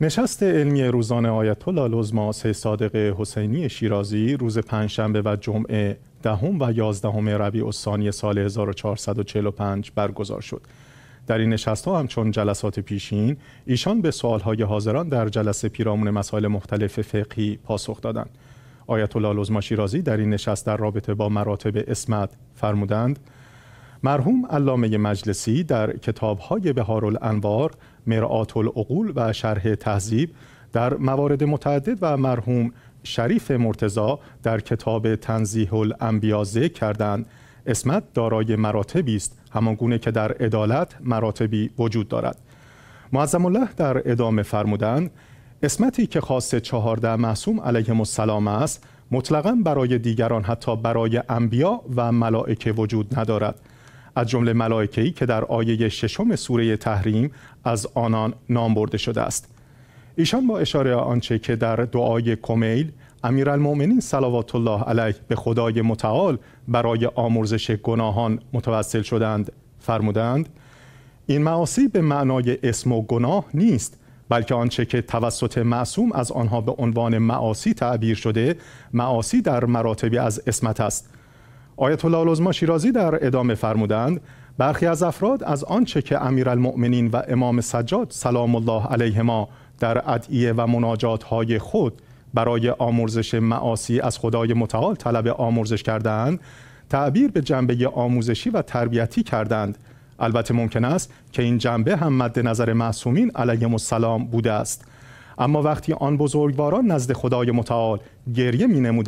نشست علمی روزانه آیت الله سه صادق حسینی شیرازی روز پنجشنبه و جمعه دهم و یازدهم ربیع الثانی سال 1445 برگزار شد. در این نشست ها همچون جلسات پیشین ایشان به سوال های حاضران در جلسه پیرامون مسائل مختلف فقهی پاسخ دادند. آیت الله العظما شیرازی در این نشست در رابطه با مراتب اسمت فرمودند مرحوم علامه مجلسی در کتابهای بهار الانوار مرآت العقول و شرح تهذیب در موارد متعدد و مرحوم شریف مرتزا در کتاب تنزیح الانبیا کردند اسمت دارای مراتبی است گونه که در عدالت مراتبی وجود دارد معظم الله در ادامه فرمودند اسمتی که خاص چهارده معصوم علیه السلام است مطلقا برای دیگران حتی برای انبیا و ملائکه وجود ندارد از جمله ملائکه‌ای که در آیه ششم سوره تحریم از آنان نام برده شده است ایشان با اشاره آنچه که در دعای کمیل امیرالمؤمنین صلوات الله علیه به خدای متعال برای آمرزش گناهان متوسل شدند فرمودند این معاصی به معنای اسم و گناه نیست بلکه آنچه که توسط معصوم از آنها به عنوان معاصی تعبیر شده معاصی در مراتبی از اسمت است آیت الله شیرازی در ادامه فرمودند برخی از افراد از آنچه که امیرالمؤمنین و امام سجاد سلام الله علیهما در ادعیه و مناجات های خود برای آمرزش معاصی از خدای متعال طلب آمرزش کردند تعبیر به جنبه آموزشی و تربیتی کردند البته ممکن است که این جنبه هم مد نظر معصومین علیهم السلام بوده است اما وقتی آن بزرگواران نزد خدای متعال گریه می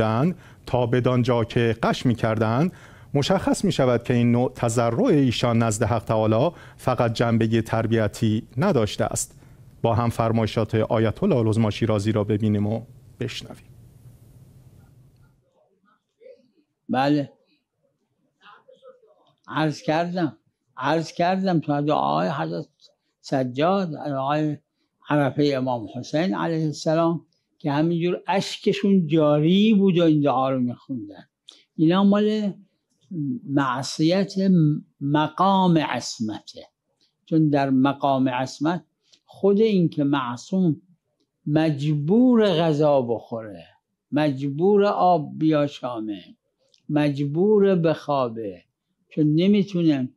تا بدان جا که قش می کردن مشخص می شود که این نوع تضرع ایشان نزد حق تعالی فقط جنبه تربیتی نداشته است با هم فرمایشات آیت الله العظما شیرازی را ببینیم و بشنویم بله عرض کردم عرض کردم تو آقای حضرت سجاد عرفه امام حسین علیه السلام که همینجور اشکشون جاری بود و این دعا رو میخوندن اینا مال معصیت مقام عصمته چون در مقام عصمت خود این که معصوم مجبور غذا بخوره مجبور آب بیاشامه مجبور بخوابه چون نمیتونه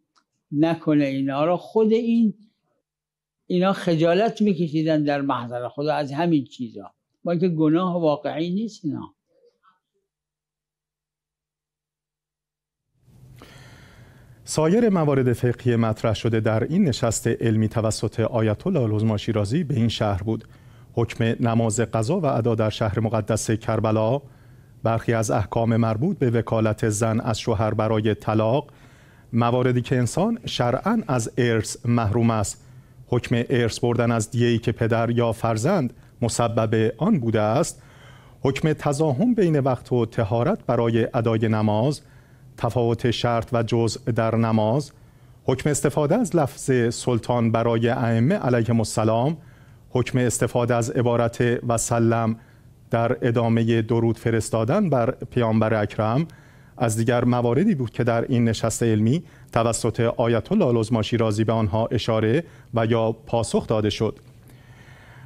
نکنه اینا رو خود این اینا خجالت میکشیدن در محضر خدا از همین چیزا با اینکه گناه واقعی نیست اینا سایر موارد فقهی مطرح شده در این نشست علمی توسط آیت الله العظما شیرازی به این شهر بود حکم نماز قضا و ادا در شهر مقدس کربلا برخی از احکام مربوط به وکالت زن از شوهر برای طلاق مواردی که انسان شرعا از ارث محروم است حکم ارث بردن از دیهی که پدر یا فرزند مسبب آن بوده است حکم تزاهم بین وقت و تهارت برای ادای نماز تفاوت شرط و جزء در نماز حکم استفاده از لفظ سلطان برای ائمه علیه السلام حکم استفاده از عبارت و سلام در ادامه درود فرستادن بر پیامبر اکرم از دیگر مواردی بود که در این نشست علمی توسط آیت الله لزماشی رازی به آنها اشاره و یا پاسخ داده شد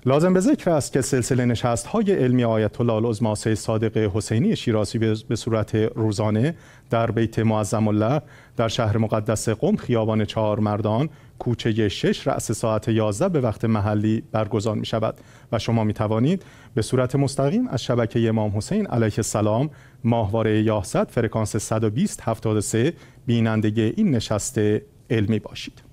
لازم به ذکر است که سلسله نشست های علمی آیت الله العظما سید صادق حسینی شیرازی به صورت روزانه در بیت معظم الله در شهر مقدس قم خیابان چهار مردان کوچه 6 رأس ساعت 11 به وقت محلی برگزار می شود و شما می توانید به صورت مستقیم از شبکه امام حسین علیه السلام ماهواره یاهصد فرکانس 120 73 بیننده این نشست علمی باشید